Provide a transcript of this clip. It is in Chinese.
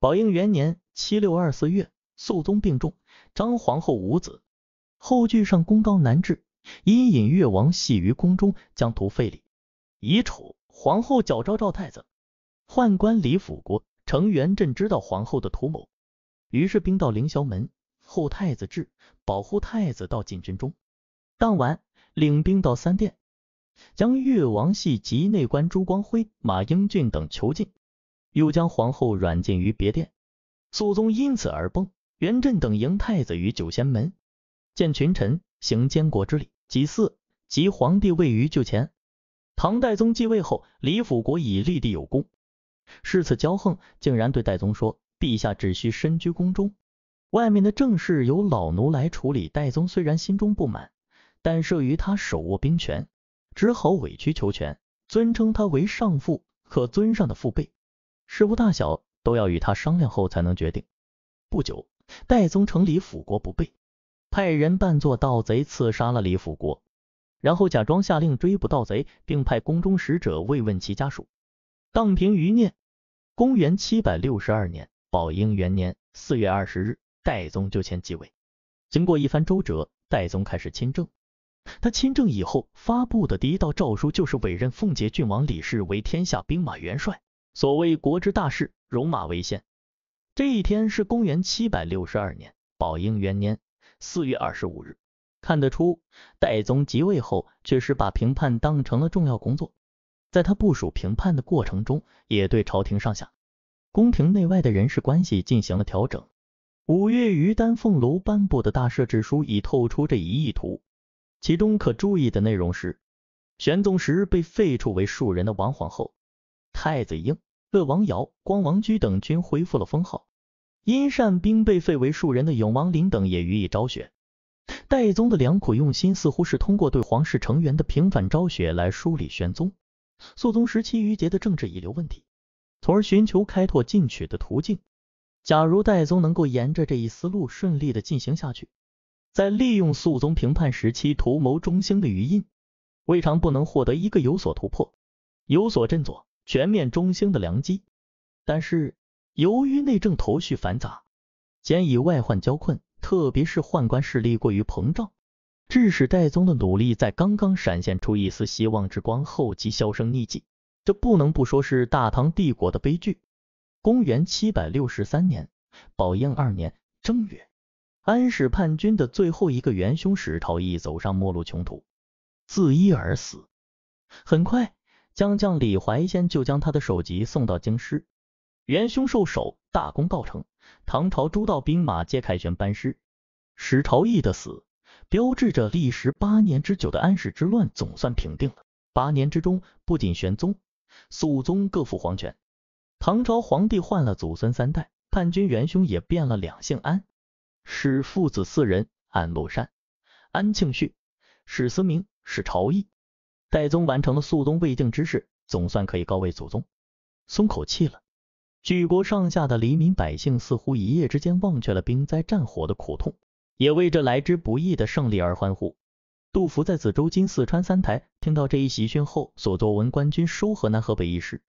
宝应元年七六二四月，肃宗病重，张皇后无子，后据上功高难治，因引越王系于宫中，将图废立。乙丑，皇后矫诏召太子，宦官李辅国、程元振知道皇后的图谋，于是兵到凌霄门，后太子至，保护太子到禁军中。当晚，领兵到三殿，将越王系及内官朱光辉、马英俊等囚禁。又将皇后软禁于别殿，肃宗因此而崩。元振等迎太子于九仙门，见群臣行监国之礼。祭祀，即皇帝位于就前。唐代宗继位后，李辅国已立地有功，恃此骄横，竟然对代宗说：“陛下只需身居宫中，外面的政事由老奴来处理。”代宗虽然心中不满，但慑于他手握兵权，只好委曲求全，尊称他为上父，可尊上的父辈。事务大小都要与他商量后才能决定。不久，戴宗乘李辅国不备，派人扮作盗贼刺杀了李辅国，然后假装下令追捕盗贼，并派宫中使者慰问其家属，荡平余孽。公元七百六十二年，宝应元年四月二十日，戴宗就迁即位。经过一番周折，戴宗开始亲政。他亲政以后发布的第一道诏书就是委任奉节郡王李氏为天下兵马元帅。所谓国之大事，戎马为先。这一天是公元七百六十二年，宝应元年四月二十五日。看得出，戴宗即位后确实把平叛当成了重要工作。在他部署平叛的过程中，也对朝廷上下、宫廷内外的人事关系进行了调整。五月于丹凤楼颁布的大赦制书已透出这一意图。其中可注意的内容是，玄宗时被废黜为庶人的王皇后。太子婴、乐王尧、光王居等均恢复了封号，因善兵被废为庶人的永王林等也予以昭雪。代宗的良苦用心，似乎是通过对皇室成员的平反昭雪来梳理玄宗、肃宗时期余杰的政治遗留问题，从而寻求开拓进取的途径。假如代宗能够沿着这一思路顺利的进行下去，再利用肃宗平叛时期图谋中兴的余音，未尝不能获得一个有所突破、有所振作。全面中兴的良机，但是由于内政头绪繁杂，兼以外患交困，特别是宦官势力过于膨胀，致使代宗的努力在刚刚闪现出一丝希望之光后即销声匿迹。这不能不说是大唐帝国的悲剧。公元七百六十三年，宝应二年正月，安史叛军的最后一个元凶史朝义走上末路穷途，自缢而死。很快。将将李怀仙就将他的首级送到京师，元凶受首，大功告成。唐朝诸道兵马皆凯旋班师。史朝义的死，标志着历时八年之久的安史之乱总算平定了。八年之中，不仅玄宗、肃宗各赴皇权，唐朝皇帝换了祖孙三代，叛军元凶也变了两姓：安史父子四人，安禄山、安庆绪、史思明、史朝义。戴宗完成了肃宗未竟之事，总算可以告慰祖宗，松口气了。举国上下的黎民百姓似乎一夜之间忘却了兵灾战火的苦痛，也为这来之不易的胜利而欢呼。杜甫在此州今四川三台听到这一喜讯后，所作《文官军收河南河北》一事。